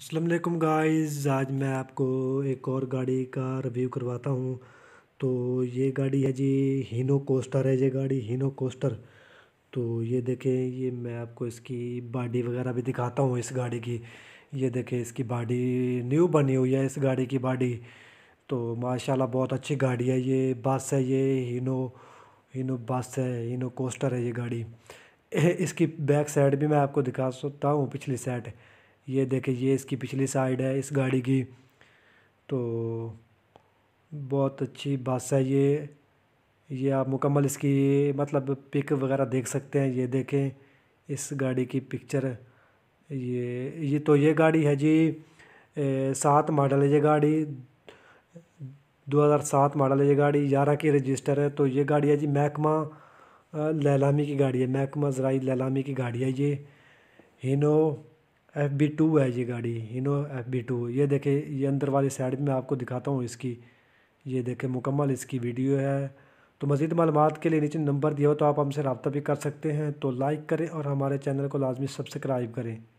Aslam guys आज मैं आपको एक और गाड़ी का रिव्यू करवाता हूँ तो ये गाड़ी है जी हीनो कोस्टर है ये गाड़ी हीनो कोस्टर तो ये देखें ये मैं आपको इसकी बॉडी वगैरह भी दिखाता हूँ इस गाड़ी की ये देखें इसकी बॉडी न्यू बनी हुई है इस गाड़ी की बॉडी तो माशाल्लाह बहुत अच्छी गाड़ी है ये बस है ये हीनो हीनो बस है हीनो कोस्टर है ये गाड़ी इसकी बैक साइड भी मैं आपको दिखा सकता हूँ पिछली साइड ये देखें ये इसकी पिछली साइड है इस गाड़ी की तो बहुत अच्छी बस है ये ये आप मुकम्मल इसकी मतलब पिक वगैरह देख सकते हैं ये देखें इस गाड़ी की पिक्चर ये ये तो ये गाड़ी है जी सात मॉडल है ये गाड़ी 2007 मॉडल है ये गाड़ी ग्यारह की रजिस्टर है तो ये गाड़ी है जी महकमा लैलामी की गाड़ी है महकमा जराई लैलामी की गाड़ी है ये हिनो एफ बी टू है ये गाड़ी इनो एफ बी टू ये देखें ये अंदर वाली साइड में आपको दिखाता हूँ इसकी ये देखें मुकम्मल इसकी वीडियो है तो मज़ीद मालूम के लिए नीचे नंबर दिया हो तो आप हमसे रबता भी कर सकते हैं तो लाइक करें और हमारे चैनल को लाजमी सब्सक्राइब करें